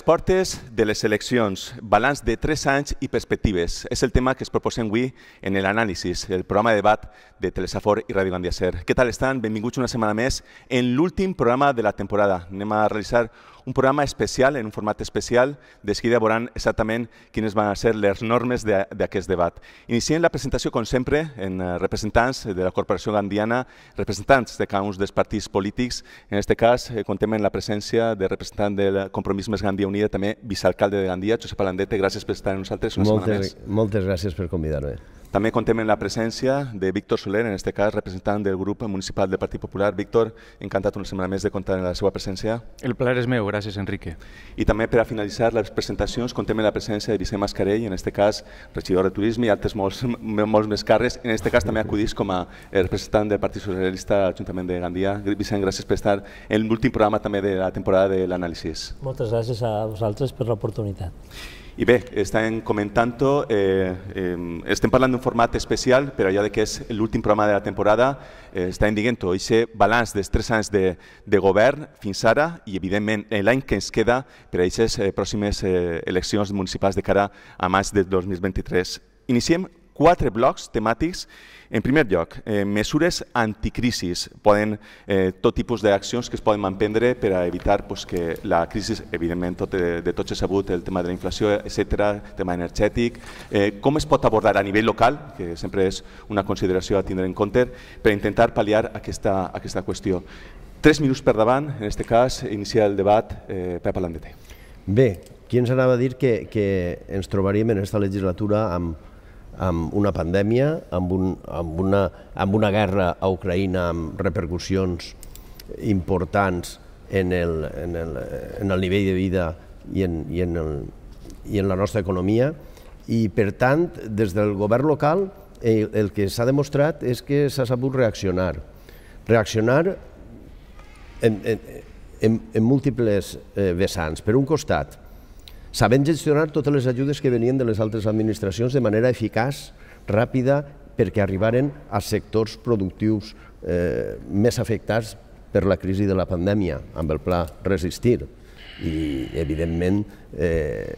les portes de les eleccions, balanç de 3 anys i perspectives. És el tema que es proposem avui en l'anàlisi, el programa de debat de Telesafor i Ràdio Gandia Ser. Què tal estan? Benvinguts una setmana més en l'últim programa de la temporada. Anem a realitzar un programa especial, en un format especial, de seguida veuran exactament quines van ser les normes d'aquest debat. Iniciem la presentació, com sempre, en eh, representants de la Corporació Gandiana, representants de cada un dels partits polítics. En aquest cas, eh, contem amb la presència de representant del Compromís Més Gandia Unida, també vicealcalde de Gandia, Josep Palandete. Gràcies per estar amb nosaltres una moltes, setmana més. Moltes gràcies per convidar-me. També contem amb la presència de Víctor Soler, en aquest cas representant del grup municipal del Partit Popular. Víctor, encantat una setmana més de comptar amb la seva presència. El plaer és meu, gràcies Enrique. I també per a finalitzar les presentacions contem amb la presència de Vicent Mascarell, en aquest cas regidor de Turisme i altres molts, molts més càrrecs. En aquest cas també acudís com a eh, representant del Partit Socialista a l'Ajuntament de Gandia. Vicent, gràcies per estar en l'últim programa també de la temporada de l'anàlisi. Moltes gràcies a vosaltres per l'oportunitat. I bé, estem comentant, eh, eh, estem parlant d'un format especial, però allò de que és l'últim programa de la temporada, eh, estàvem dient aquest balanç dels tres anys de, de govern fins ara i, evidentment, l'any que ens queda per a aquestes eh, pròximes eh, eleccions municipals de cara a maig de 2023. Iniciem quatre blocs temàtics. En primer lloc, eh, mesures anticrisis, poden, eh, tot tipus d'accions que es poden emprendre per a evitar pues, que la crisi, evidentment, tot, eh, de, de tots és sabut, el tema de la inflació, etc, tema energètic, eh, com es pot abordar a nivell local, que sempre és una consideració a tindre en compte, per intentar pal·liar aquesta, aquesta qüestió. Tres minuts per davant, en aquest cas, iniciar el debat. Eh, Pep Alandete. Bé, qui ens anava a dir que, que ens trobaríem en aquesta legislatura amb amb una pandèmia, amb, un, amb, una, amb una guerra a Ucraïna amb repercussions importants en el, en el, en el nivell de vida i en, i, en el, i en la nostra economia. I, per tant, des del govern local el, el que s'ha demostrat és que s'ha sabut reaccionar. Reaccionar en, en, en, en múltiples eh, vessants. Per un costat, sabent gestionar totes les ajudes que venien de les altres administracions de manera eficaç, ràpida, perquè arribaren a sectors productius eh, més afectats per la crisi de la pandèmia, amb el pla Resistir, i evidentment eh,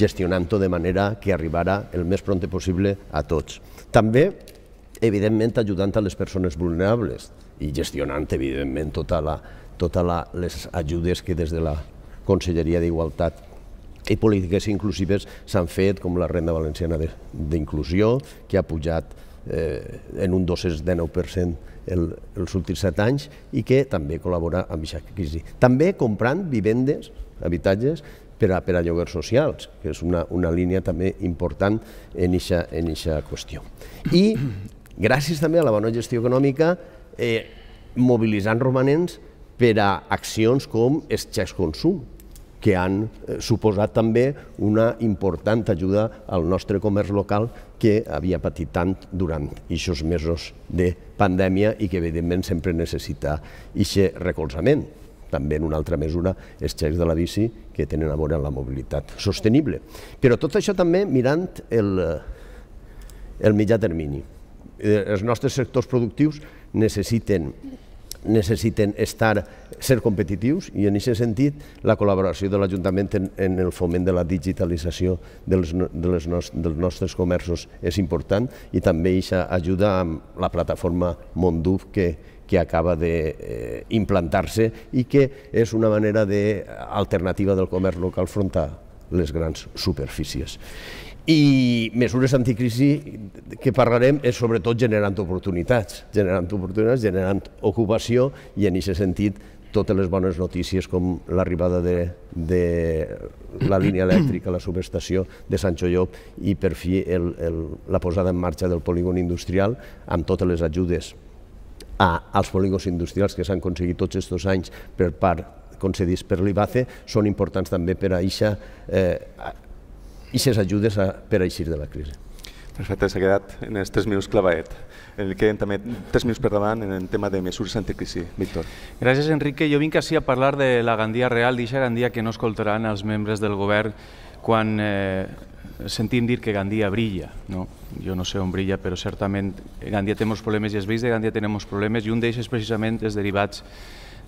gestionant-ho de manera que arribara el més pront possible a tots. També, evidentment, ajudant a les persones vulnerables i gestionant, evidentment, totes tota, tota les ajudes que des de la Conselleria d'Igualtat i polítiques inclusives s'han fet, com la renda valenciana d'inclusió, que ha pujat eh, en un 219% el, els últims set anys i que també col·labora amb aquesta crisi. També comprant vivendes, habitatges, per a, per a lloguers socials, que és una, una línia també important en aquesta qüestió. I gràcies també a la bona gestió econòmica, eh, mobilitzant romanents per a accions com el xecs consum, que han eh, suposat també una important ajuda al nostre comerç local que havia patit tant durant aquests mesos de pandèmia i que evidentment sempre necessita aquest recolzament. També en una altra mesura els xecs de la bici que tenen a veure amb la mobilitat sostenible. Però tot això també mirant el, eh, el mitjà termini. Eh, els nostres sectors productius necessiten necessiten estar, ser competitius i en aquest sentit la col·laboració de l'Ajuntament en, en, el foment de la digitalització dels, de les nos, dels nostres comerços és important i també això ajuda amb la plataforma Monduf que, que acaba d'implantar-se eh, i que és una manera de, alternativa del comerç local front a les grans superfícies. I mesures anticrisi que parlarem és sobretot generant oportunitats, generant oportunitats, generant ocupació i en aquest sentit totes les bones notícies com l'arribada de, de la línia elèctrica a la subestació de Sant Llop i per fi el, el, la posada en marxa del polígon industrial amb totes les ajudes a, als polígons industrials que s'han aconseguit tots aquests anys per part concedits per l'IBACE són importants també per a aquesta eh, i ses ajudes a, per a eixir de la crisi. Perfecte, s'ha quedat en els tres minuts clavaet. El que hem també tres minuts per davant en el tema de mesures anticrisi. Víctor. Gràcies, Enrique. Jo vinc així a parlar de la Gandia real, d'eixa Gandia que no escoltaran els membres del govern quan eh, sentim dir que Gandia brilla. No? Jo no sé on brilla, però certament Gandia té molts problemes i els veïns de Gandia tenen molts problemes i un d'ells és precisament els derivats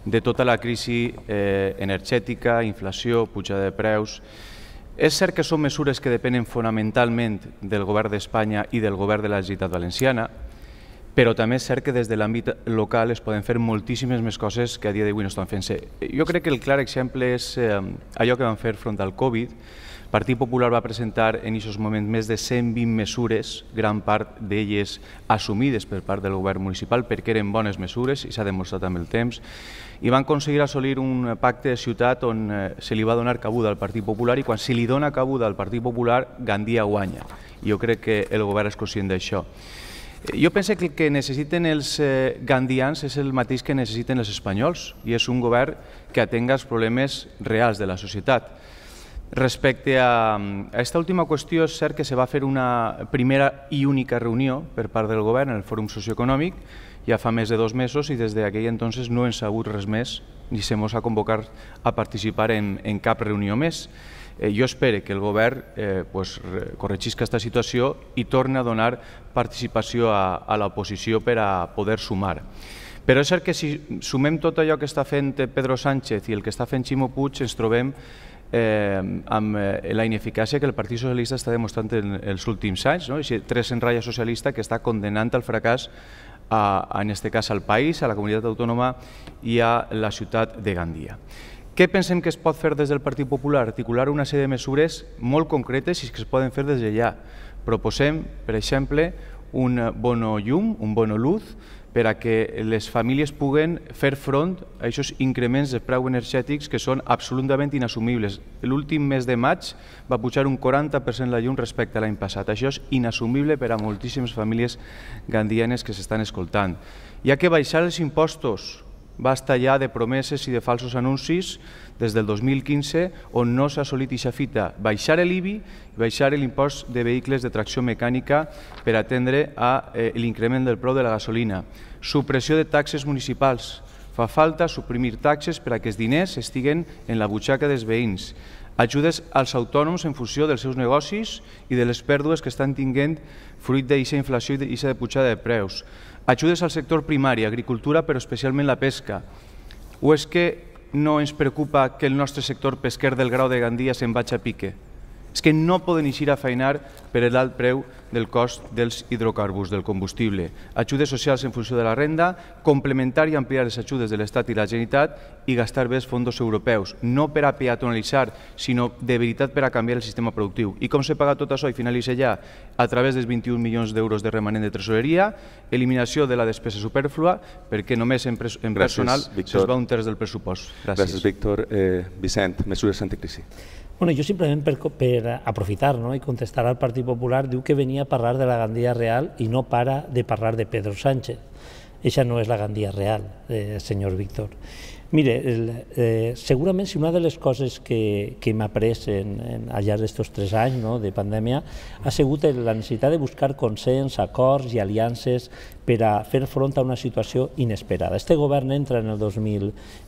de tota la crisi eh, energètica, inflació, pujada de preus, és cert que són mesures que depenen fonamentalment del govern d'Espanya i del govern de la Generalitat Valenciana, però també és cert que des de l'àmbit local es poden fer moltíssimes més coses que a dia d'avui no estan fent-se. Jo crec que el clar exemple és eh, allò que van fer front al Covid, Partit Popular va presentar en aquests moments més de 120 mesures, gran part d'elles assumides per part del govern municipal perquè eren bones mesures i s'ha demostrat amb el temps, i van aconseguir assolir un pacte de ciutat on eh, se li va donar cabuda al Partit Popular i quan se li dona cabuda al Partit Popular, Gandia guanya. Jo crec que el govern és conscient d'això. Eh, jo penso que el que necessiten els eh, gandians és el mateix que necessiten els espanyols i és un govern que atenga els problemes reals de la societat. Respecte a aquesta última qüestió, és cert que es va fer una primera i única reunió per part del govern en el Fòrum Socioeconòmic ja fa més de dos mesos i des d'aquell entonces no hem sabut res més ni se mos ha convocat a participar en, en cap reunió més. Eh, jo espero que el govern eh, pues, corregisca aquesta situació i torni a donar participació a, a l'oposició per a poder sumar. Però és cert que si sumem tot allò que està fent Pedro Sánchez i el que està fent Ximo Puig ens trobem eh, amb eh, la ineficàcia que el Partit Socialista està demostrant en els últims anys, no? Així, tres en ratlla socialista que està condenant el fracàs a, en aquest cas al país, a la comunitat autònoma i a la ciutat de Gandia. Què pensem que es pot fer des del Partit Popular? Articular una sèrie de mesures molt concretes i que es poden fer des d'allà. Proposem, per exemple, un bono llum, un bono luz, per a que les famílies puguen fer front a aquests increments de preu energètics que són absolutament inassumibles. L'últim mes de maig va pujar un 40% la llum respecte a l'any passat. Això és inassumible per a moltíssimes famílies gandianes que s'estan escoltant. Hi ha que baixar els impostos Basta ja de promeses i de falsos anuncis des del 2015 on no s'ha assolit aquesta fita, baixar l'IBI i baixar l'impost de vehicles de tracció mecànica per atendre a eh, l'increment del preu de la gasolina, supressió de taxes municipals, fa falta suprimir taxes per a que els diners estiguen en la butxaca dels veïns, ajudes als autònoms en funció dels seus negocis i de les pèrdues que estan tinguent fruit d'aquesta inflació i d'aquesta pujada de preus, ajudes al sector primari, agricultura, però especialment la pesca? O és que no ens preocupa que el nostre sector pesquer del grau de Gandia se'n vagi a pique? és que no poden eixir a feinar per l'alt preu del cost dels hidrocarburs, del combustible. Ajudes socials en funció de la renda, complementar i ampliar les ajudes de l'Estat i la Generalitat i gastar bé els fons europeus, no per a peatonalitzar, sinó de veritat per a canviar el sistema productiu. I com se paga tot això i finalitza ja? A través dels 21 milions d'euros de remanent de tresoreria, eliminació de la despesa superflua, perquè només en, en personal Gràcies, es va un terç del pressupost. Gràcies. Gràcies, Víctor. Eh, Vicent, mesures anticrisi. Bueno, jo simplement per, per aprofitar no? i contestar al Partit Popular diu que venia a parlar de la Gandia real i no para de parlar de Pedro Sánchez. Eixa no és la Gandia real, eh, senyor Víctor. Mire, el, eh, segurament si una de les coses que, que hem après en, en, al llarg d'aquests tres anys no, de pandèmia ha sigut la necessitat de buscar consens, acords i aliances per a fer front a una situació inesperada. Este govern entra en el, 2000,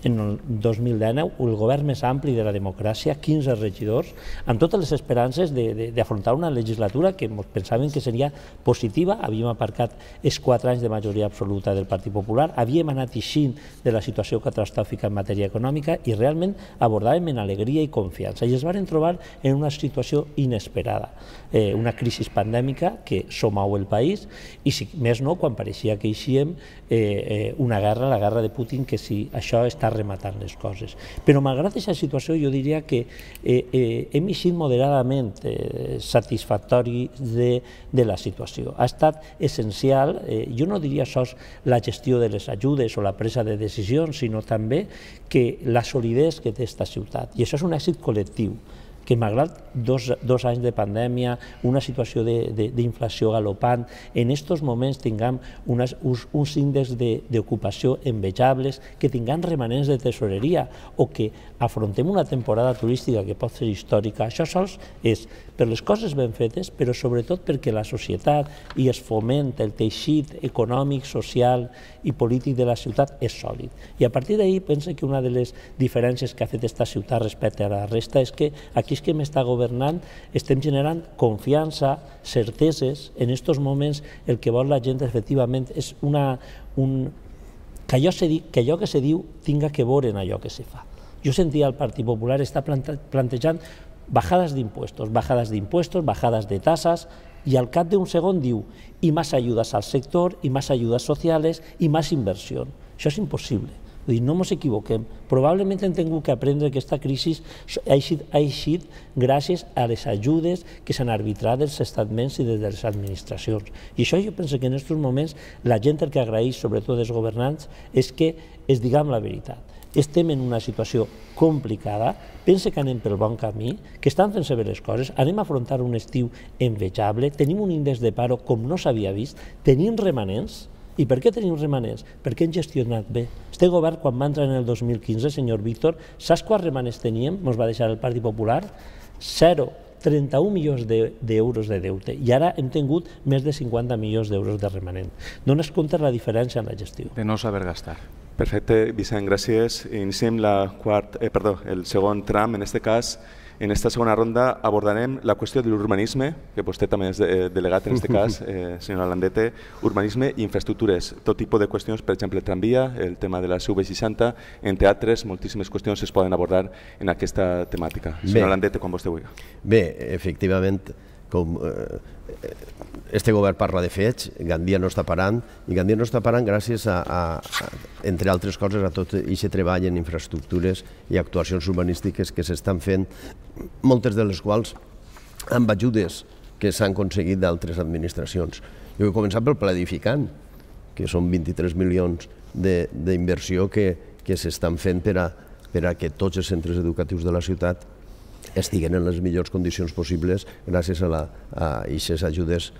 en el 2019, el govern més ampli de la democràcia, 15 regidors, amb totes les esperances d'afrontar una legislatura que pensaven que seria positiva, havíem aparcat els 4 anys de majoria absoluta del Partit Popular, havíem anat eixint de la situació catastròfica en matèria econòmica i realment abordàvem en alegria i confiança i es van trobar en una situació inesperada eh, una crisi pandèmica que somau el país i si més no, quan pareixia que eixíem eh, eh, una guerra, la guerra de Putin, que si això està rematant les coses. Però malgrat aquesta situació jo diria que eh, eh, hem eixit moderadament eh, satisfactori de, de la situació. Ha estat essencial, eh, jo no diria sols la gestió de les ajudes o la presa de decisions, sinó també que la solidesa que té aquesta ciutat. I això és un èxit col·lectiu que malgrat dos, dos anys de pandèmia, una situació d'inflació galopant, en aquests moments tinguem unes, uns, uns índexs d'ocupació envejables, que tinguem remanents de tesoreria o que afrontem una temporada turística que pot ser històrica. Això sols és per les coses ben fetes, però sobretot perquè la societat i es fomenta el teixit econòmic, social i polític de la ciutat és sòlid. I a partir d'ahir penso que una de les diferències que ha fet aquesta ciutat respecte a la resta és que aquí que que estat governant estem generant confiança, certeses. En aquests moments el que vol la gent efectivament és una, un, que, allò se, que allò que se diu tinga que veure en allò que se fa. Jo sentia el Partit Popular està plantejant bajades d'impostos, bajades d'impostos, bajades de tasses, i al cap de un segon diu i més ajudes al sector, i més ajudes socials, i més inversió. Això és impossible. Vull dir, no ens equivoquem. Probablement hem tingut que aprendre que aquesta crisi ha eixit, ha eixit gràcies a les ajudes que s'han arbitrat dels estaments i de les administracions. I això jo penso que en aquests moments la gent el que agraeix, sobretot els governants, és que es diguem la veritat. Estem en una situació complicada, pense que anem pel bon camí, que estan fent-se bé les coses, anem a afrontar un estiu envejable, tenim un índex de paro com no s'havia vist, tenim remanents, i per què tenim remanents? Perquè hem gestionat bé. Este govern, quan va entrar en el 2015, senyor Víctor, saps quants remanents teníem? Ens va deixar el Partit Popular? Zero. 31 milions d'euros de, de deute i ara hem tingut més de 50 milions d'euros de remanent. Dones compte la diferència en la gestió. De no saber gastar. Perfecte, Vicent, gràcies. Iniciem la quart, eh, perdó, el segon tram, en aquest cas, en esta segona ronda abordarem la qüestió de l'urbanisme, que vostè també és eh, delegat en aquest cas, eh, senyora Landete, urbanisme i infraestructures, tot tipus de qüestions, per exemple, el tramvia, el tema de la CV60, en teatres, moltíssimes qüestions es poden abordar en aquesta temàtica. Senyora Landete, quan vostè vulgui. Bé, efectivament, com eh, eh, este govern parla de fets, Gandia no està parant, i Gandia no està parant gràcies a, a, a entre altres coses, a tot aquest treball en infraestructures i actuacions urbanístiques que s'estan fent, moltes de les quals amb ajudes que s'han aconseguit d'altres administracions. Jo he començat pel planificant, que són 23 milions d'inversió que, que s'estan fent per a, per a que tots els centres educatius de la ciutat estiguen en les millors condicions possibles gràcies a, la, aquestes ajudes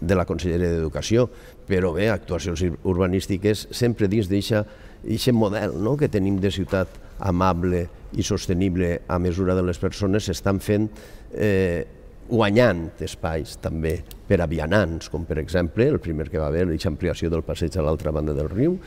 de la conselleria d'Educació, però bé, actuacions urbanístiques sempre dins d'aquest model no? que tenim de ciutat amable i sostenible a mesura de les persones, s'estan fent eh, guanyant espais també per a vianants, com per exemple el primer que va haver, l'ampliació del passeig a l'altra banda del riu,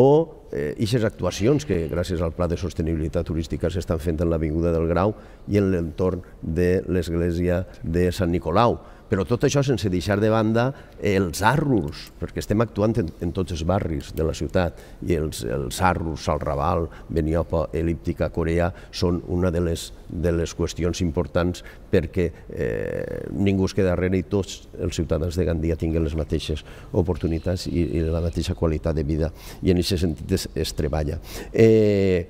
o eh, ixes actuacions que gràcies al Pla de Sostenibilitat Turística s'estan fent en l'Avinguda del Grau i en l'entorn de l'església de Sant Nicolau però tot això sense deixar de banda els arros, perquè estem actuant en, en tots els barris de la ciutat, i els, els arros, Raval, Beniopa, Elíptica, Corea, són una de les, de les qüestions importants perquè eh, ningú es queda darrere i tots els ciutadans de Gandia tinguen les mateixes oportunitats i, i la mateixa qualitat de vida, i en aquest sentit es, es treballa. Eh,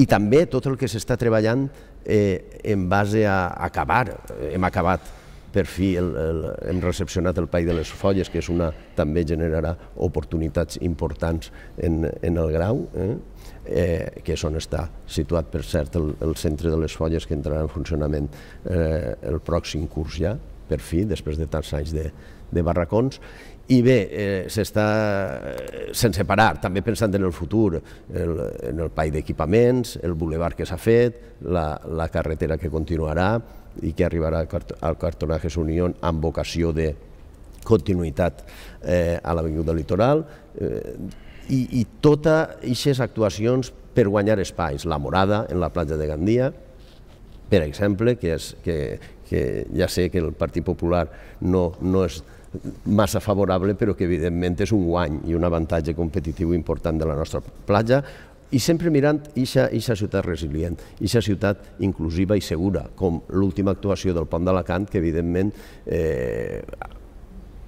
i també tot el que s'està treballant eh, en base a acabar, hem acabat per fi el, el, hem recepcionat el Pai de les Folles, que és una, també generarà oportunitats importants en, en el grau, eh? Eh, que és on està situat, per cert, el, el centre de les Folles que entrarà en funcionament eh, el pròxim curs ja, per fi, després de tants anys de, de barracons, i bé, eh, s'està eh, sense parar, també pensant en el futur, el, en el pai d'equipaments, el bulevard que s'ha fet, la, la carretera que continuarà, i que arribarà al Cartonajes Unió amb vocació de continuïtat eh, a l'Avinguda Litoral eh, i, i totes aquestes actuacions per guanyar espais, la morada en la platja de Gandia, per exemple, que, és, que, que ja sé que el Partit Popular no, no és massa favorable, però que evidentment és un guany i un avantatge competitiu important de la nostra platja, i sempre mirant aquesta ciutat resilient, aquesta ciutat inclusiva i segura, com l'última actuació del Pont d'Alacant, que evidentment eh,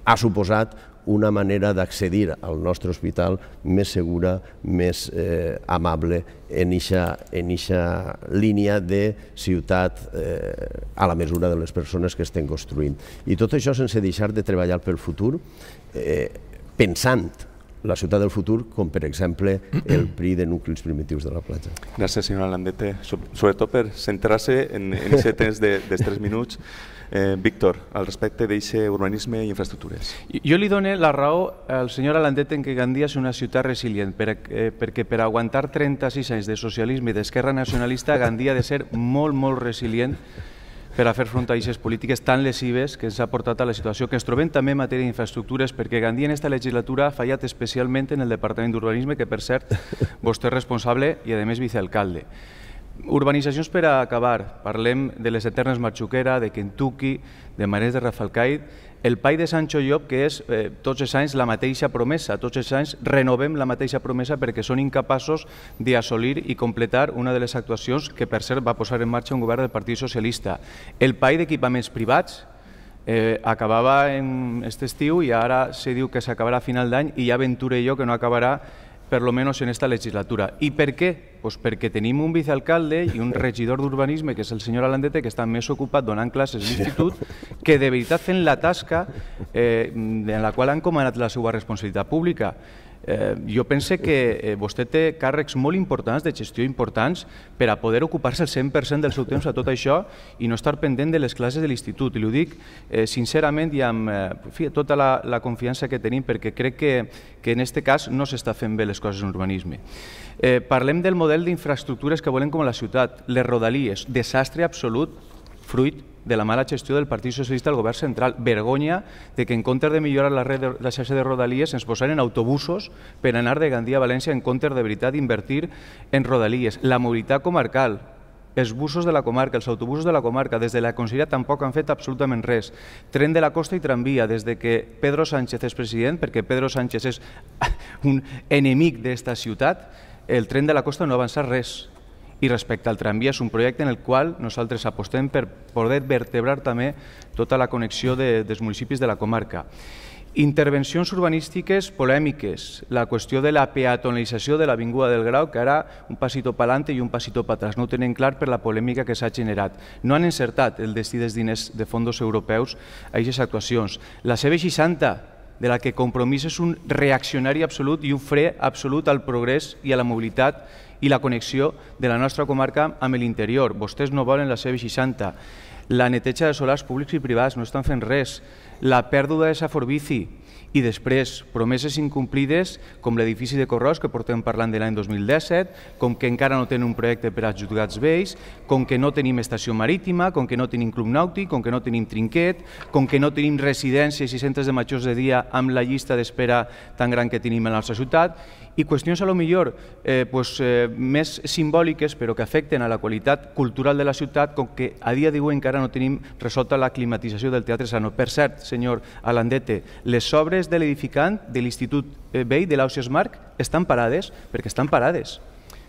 ha suposat una manera d'accedir al nostre hospital més segura, més eh, amable en aquesta línia de ciutat eh, a la mesura de les persones que estem construint. I tot això sense deixar de treballar pel futur, eh, pensant la ciutat del futur, com per exemple el PRI de nuclis primitius de la platja. Gràcies, senyora Landete, sobretot per centrar-se en, aquest temps de, dels tres minuts. Eh, Víctor, al respecte d'aquest urbanisme i infraestructures. Jo li dono la raó al senyor Alandet en que Gandia és una ciutat resilient, per, eh, perquè per aguantar 36 anys de socialisme i d'esquerra nacionalista, Gandia ha de ser molt, molt resilient per a fer front a aquestes polítiques tan lesives que ens ha portat a la situació que ens trobem també en matèria d'infraestructures, perquè Gandia en aquesta legislatura ha fallat especialment en el Departament d'Urbanisme, que per cert vostè és responsable i a més vicealcalde. Urbanitzacions per a acabar. Parlem de les Eternes Marxuquera, de Kentucky, de Marès de Rafalcaid el Pai de Sancho Llop, que és eh, tots els anys la mateixa promesa, tots els anys renovem la mateixa promesa perquè són incapaços d'assolir i completar una de les actuacions que, per cert, va posar en marxa un govern del Partit Socialista. El Pai d'equipaments privats, eh, acabava en aquest estiu i ara se diu que s'acabarà a final d'any i ja aventuré jo que no acabarà per lo menos en esta legislatura. I per què? Pues perquè tenim un vicealcalde i un regidor d'urbanisme, que és el senyor Alandete, que està més ocupat donant classes a l'institut, que de veritat fent la tasca eh, en la qual han comanat la seva responsabilitat pública. Eh, jo pense que eh, vostè té càrrecs molt importants, de gestió importants, per a poder ocupar-se el 100% del seu temps a tot això i no estar pendent de les classes de l'institut. I ho dic eh, sincerament i amb eh, fi, tota la, la confiança que tenim, perquè crec que, que en aquest cas no s'està fent bé les coses en urbanisme. Eh, parlem del model d'infraestructures que volen com a la ciutat, les rodalies, desastre absolut fruit de la mala gestió del Partit Socialista al govern central. Vergonya de que en comptes de millorar la, red la xarxa de Rodalies ens posaren autobusos per anar de Gandia a València en comptes de veritat d'invertir en Rodalies. La mobilitat comarcal, els busos de la comarca, els autobusos de la comarca, des de la Conselleria tampoc han fet absolutament res. Tren de la costa i tramvia, des de que Pedro Sánchez és president, perquè Pedro Sánchez és un enemic d'esta ciutat, el tren de la costa no ha avançat res i respecte al tramvia, és un projecte en el qual nosaltres apostem per poder vertebrar també tota la connexió de, dels municipis de la comarca. Intervencions urbanístiques polèmiques, la qüestió de la peatonalització de l'Avinguda del Grau, que ara un passito pa'lante i un passito per atrás, no ho tenen clar per la polèmica que s'ha generat. No han encertat el destí dels diners de fons europeus a aquestes actuacions. La CB60, de la que compromís és un reaccionari absolut i un fre absolut al progrés i a la mobilitat i la connexió de la nostra comarca amb l'interior. Vostès no volen la cb 60 La neteja de solars públics i privats, no estan fent res. La pèrdua de Saforbici, i després promeses incomplides com l'edifici de Corros que portem parlant de l'any 2017, com que encara no tenen un projecte per als jutgats vells, com que no tenim estació marítima, com que no tenim club nàutic, com que no tenim trinquet, com que no tenim residències i centres de majors de dia amb la llista d'espera tan gran que tenim a la nostra ciutat i qüestions a lo millor eh, pues, eh, més simbòliques però que afecten a la qualitat cultural de la ciutat com que a dia d'avui encara no tenim resolta la climatització del Teatre Sano. Per cert, senyor Alandete, les obres obres de l'edificant de l'Institut Vell eh, de l'Ausias Marc estan parades perquè estan parades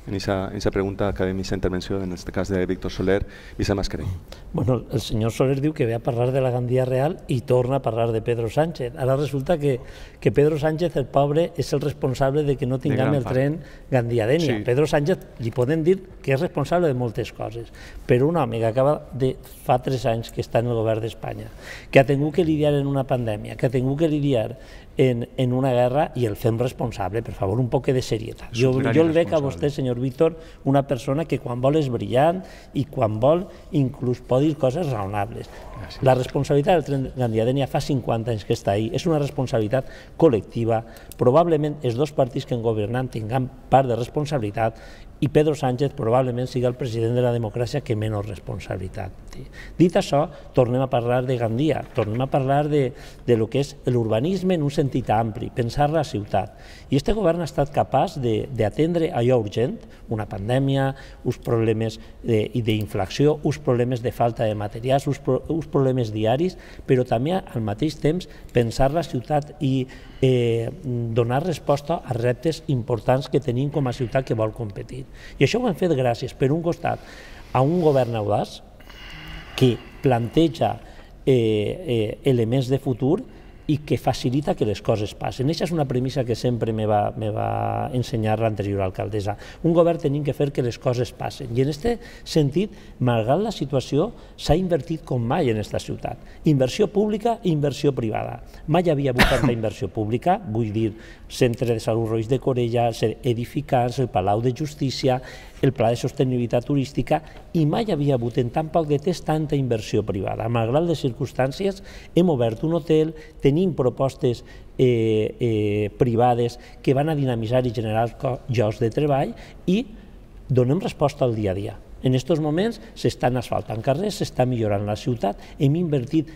en esa, en esa pregunta acabé mi intervenció, en este cas de Víctor Soler, i más m'escreix. Bueno, el senyor Soler diu que ve a parlar de la Gandia Real i torna a parlar de Pedro Sánchez. Ara resulta que, que Pedro Sánchez, el pobre, és el responsable de que no tinguem el tren Gandia-Dènia. Sí. Pedro Sánchez li poden dir que és responsable de moltes coses, però un home que acaba de fa tres anys que està en el govern d'Espanya, que ha tingut que lidiar en una pandèmia, que ha tingut que lidiar en, en, una guerra y el FEM responsable, por favor, un poco de seriedad. Jo, jo el veig a vostè, senyor Víctor, una persona que quan vol és brillant i quan vol inclús pot dir coses raonables. Gràcies. La responsabilitat del tren Gandiadènia fa 50 anys que està ahí, és una responsabilitat col·lectiva, probablement els dos partits que en governant tinguem part de responsabilitat i Pedro Sánchez probablement sigui el president de la democràcia que menys responsabilitat té. Dit això, tornem a parlar de Gandia, tornem a parlar de, de lo que és l'urbanisme en un sentit ampli, pensar la ciutat. I este govern ha estat capaç d'atendre allò urgent, una pandèmia, uns problemes d'inflació, uns problemes de falta de materials, uns, pro, uns problemes diaris, però també al mateix temps pensar la ciutat i eh, donar resposta a reptes importants que tenim com a ciutat que vol competir. I això ho hem fet gràcies, per un costat, a un govern audaç que planteja eh, eh, elements de futur i que facilita que les coses passen. Aquesta és una premissa que sempre me va, me va ensenyar l'anterior alcaldessa. Un govern tenim que fer que les coses passen. I en aquest sentit, malgrat la situació, s'ha invertit com mai en aquesta ciutat. Inversió pública i inversió privada. Mai havia hagut tanta inversió pública, vull dir, centre de salut Roig de Corella, edificants, el Palau de Justícia, el Pla de Sostenibilitat Turística i mai havia hagut en tan poc de temps tanta inversió privada. Malgrat les circumstàncies, hem obert un hotel, tenim propostes eh, eh, privades que van a dinamitzar i generar llocs de treball i donem resposta al dia a dia. En aquests moments s'estan asfaltant carrers, s'està millorant la ciutat, hem invertit,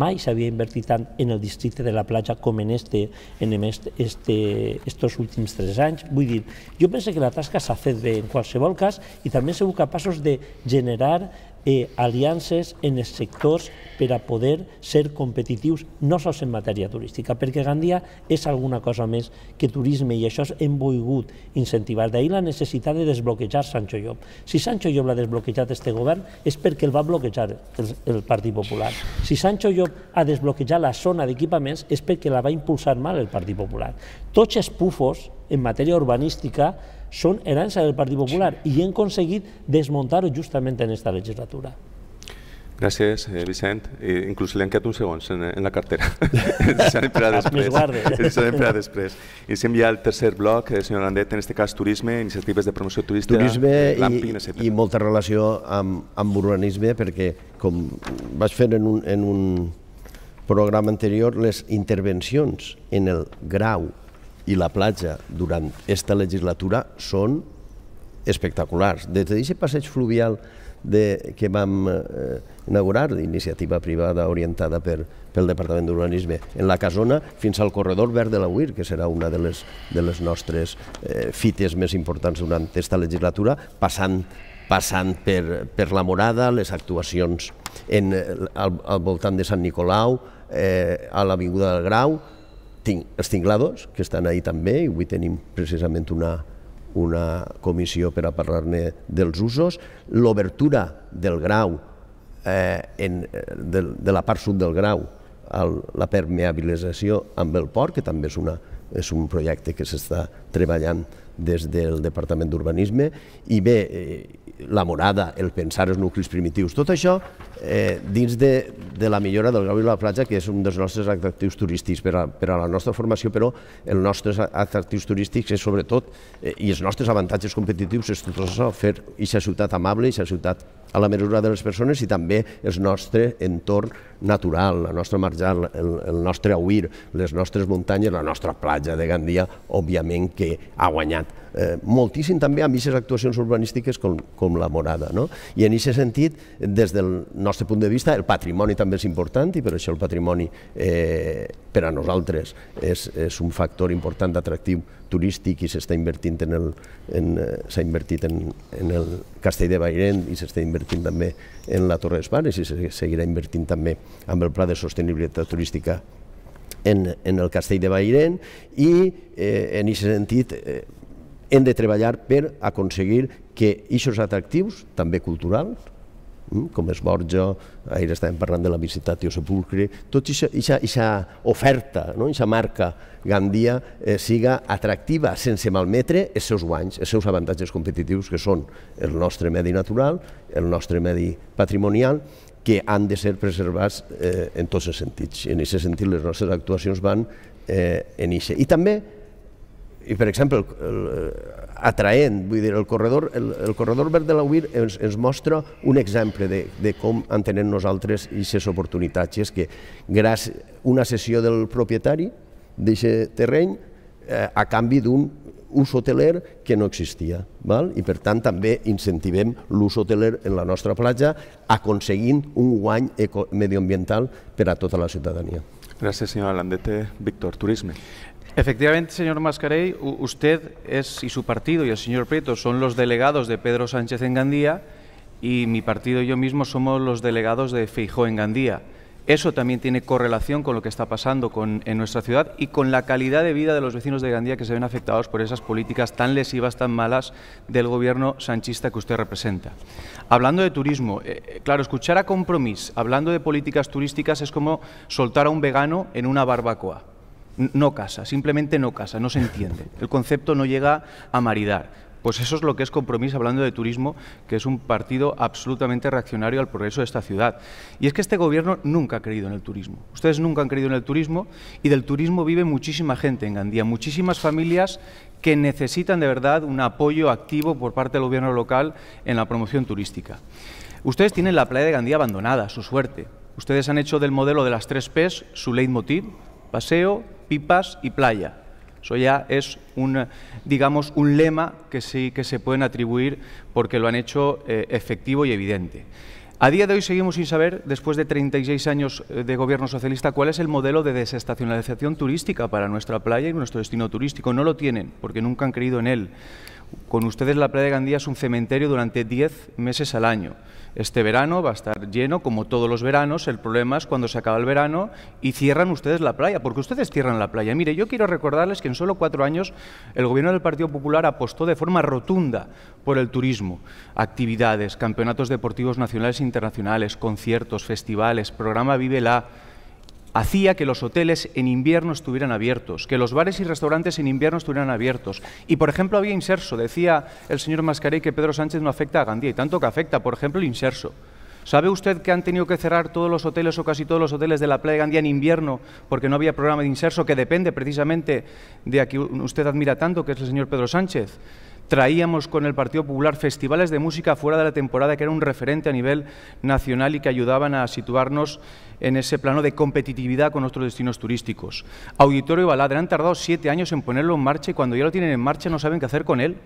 mai s'havia invertit tant en el districte de la platja com en este, en aquests últims tres anys. Vull dir, jo penso que la tasca s'ha fet bé en qualsevol cas i també sou capaços de generar eh, aliances en els sectors per a poder ser competitius no sols en matèria turística, perquè Gandia és alguna cosa més que turisme i això hem volgut incentivar. D'ahir la necessitat de desbloquejar Sancho Llop. Si Sancho Llop l'ha desbloquejat este govern és perquè el va bloquejar el, el Partit Popular. Si Sancho Llop ha desbloquejat la zona d'equipaments és perquè la va impulsar mal el Partit Popular. Tots els pufos en matèria urbanística són herança del Partit Popular sí. hem aconseguit desmuntar-ho justament en aquesta legislatura. Gràcies, eh, Vicent. Eh, inclús li han quedat uns segons en, en la cartera. S'han emprat després. S'han emprat després. Iniciem envia el tercer bloc, eh, senyor Landet, en aquest cas turisme, iniciatives de promoció turística, turisme làmping, eh, etc. I, i molta relació amb, amb urbanisme, perquè com vaig fer en un, en un programa anterior, les intervencions en el grau i la platja durant aquesta legislatura són espectaculars. Des d'aquest passeig fluvial de, que vam eh, inaugurar, d'iniciativa privada orientada per, pel Departament d'Urbanisme, en la casona fins al corredor verd de la UIR, que serà una de les, de les nostres eh, fites més importants durant aquesta legislatura, passant passant per, per la morada, les actuacions en, eh, al, al voltant de Sant Nicolau, eh, a l'Avinguda del Grau, els tinglados, que estan ahí també, i avui tenim precisament una, una comissió per a parlar-ne dels usos, l'obertura del grau, eh, en, eh, de, de la part sud del grau, el, la permeabilització amb el port, que també és, una, és un projecte que s'està treballant des del Departament d'Urbanisme i bé, eh, la morada, el pensar els nuclis primitius, tot això eh, dins de, de la millora del Gau i la Platja, que és un dels nostres atractius turístics per a, per a la nostra formació, però els nostres atractius turístics és sobretot, eh, i els nostres avantatges competitius és tot això, fer aquesta ciutat amable, aquesta ciutat a la mesura de les persones i també el nostre entorn natural, la nostra marjal, el, el nostre auir, les nostres muntanyes, la nostra platja de Gandia, òbviament que ha guanyat eh, moltíssim també amb aquestes actuacions urbanístiques com, com la morada. No? I en aquest sentit, des del nostre punt de vista, el patrimoni també és important i per això el patrimoni eh, per a nosaltres és, és un factor important d'atractiu turístic i s'està invertint en el, en, eh, s'ha invertit en, en el Castell de Bairent i s'està invertint també en la Torre dels Pares i se seguirà invertint també amb el Pla de Sostenibilitat Turística en, en el castell de Bairent i eh, en aquest sentit eh, hem de treballar per aconseguir que aquests atractius, també culturals, mm, com és Borja, ahir estàvem parlant de la visita Visitatio Sepulcre, tota aquesta oferta, no? aquesta marca Gandia eh, siga atractiva sense malmetre els seus guanys, els seus avantatges competitius que són el nostre medi natural, el nostre medi patrimonial que han de ser preservats eh, en tots els sentits. I en aquest sentit les nostres actuacions van eh, en eixe. I també, i per exemple, el, el, eh, atraent, vull dir, el corredor, el, el corredor verd de la UIR ens, ens mostra un exemple de, de com entenem nosaltres aquestes oportunitats, és que gràcies una sessió del propietari d'aquest terreny eh, a canvi d'un ús hoteler que no existia. Val? I per tant també incentivem l'ús hoteler en la nostra platja aconseguint un guany medioambiental per a tota la ciutadania. Gràcies, senyora Landete. Víctor, turisme. Efectivamente, señor Mascarey, usted es y su partido y el señor Prieto son los delegados de Pedro Sánchez en Gandía y mi partido y yo mismo somos los delegados de Feijó en Gandía. Eso también tiene correlación con lo que está pasando en nuestra ciudad y con la calidad de vida de los vecinos de Gandía que se ven afectados por esas políticas tan lesivas, tan malas del gobierno sanchista que usted representa. Hablando de turismo, eh, eh, claro, escuchar a Compromís hablando de políticas turísticas es como soltar a un vegano en una barbacoa no casa, simplemente no casa, no se entiende. El concepto no llega a maridar. Pues eso es lo que es compromiso hablando de turismo, que es un partido absolutamente reaccionario al progreso de esta ciudad. Y es que este gobierno nunca ha creído en el turismo. Ustedes nunca han creído en el turismo y del turismo vive muchísima gente en Gandía, muchísimas familias que necesitan de verdad un apoyo activo por parte del gobierno local en la promoción turística. Ustedes tienen la playa de Gandía abandonada, su suerte. Ustedes han hecho del modelo de las tres P su leitmotiv, paseo, pipas y playa. Eso ya es un, digamos, un lema que, sí, que se pueden atribuir porque lo han hecho eh, efectivo y evidente. A día de hoy seguimos sin saber, después de 36 años eh, de gobierno socialista, cuál es el modelo de desestacionalización turística para nuestra playa y nuestro destino turístico. No lo tienen, porque nunca han creído en él. Con ustedes la playa de Gandía es un cementerio durante 10 meses al año. Este verano va a estar lleno, como todos los veranos. El problema es cuando se acaba el verano y cierran ustedes la playa, porque ustedes cierran la playa. Mire, yo quiero recordarles que en solo cuatro años el gobierno del Partido Popular apostó de forma rotunda por el turismo. Actividades, campeonatos deportivos nacionales e internacionales, conciertos, festivales, programa Vive la hacía que los hoteles en invierno estuvieran abiertos, que los bares y restaurantes en invierno estuvieran abiertos. Y, por ejemplo, había inserso. Decía el señor Mascarey que Pedro Sánchez no afecta a Gandía, y tanto que afecta, por ejemplo, el inserso. ¿Sabe usted que han tenido que cerrar todos los hoteles o casi todos los hoteles de la playa de Gandía en invierno porque no había programa de inserso que depende precisamente de a quien usted admira tanto, que es el señor Pedro Sánchez? traíamos con el Partido Popular festivales de música fuera de la temporada, que era un referente a nivel nacional y que ayudaban a situarnos en ese plano de competitividad con nuestros destinos turísticos. Auditorio Valadre han tardado siete años en ponerlo en marcha y cuando ya lo tienen en marcha no saben qué hacer con él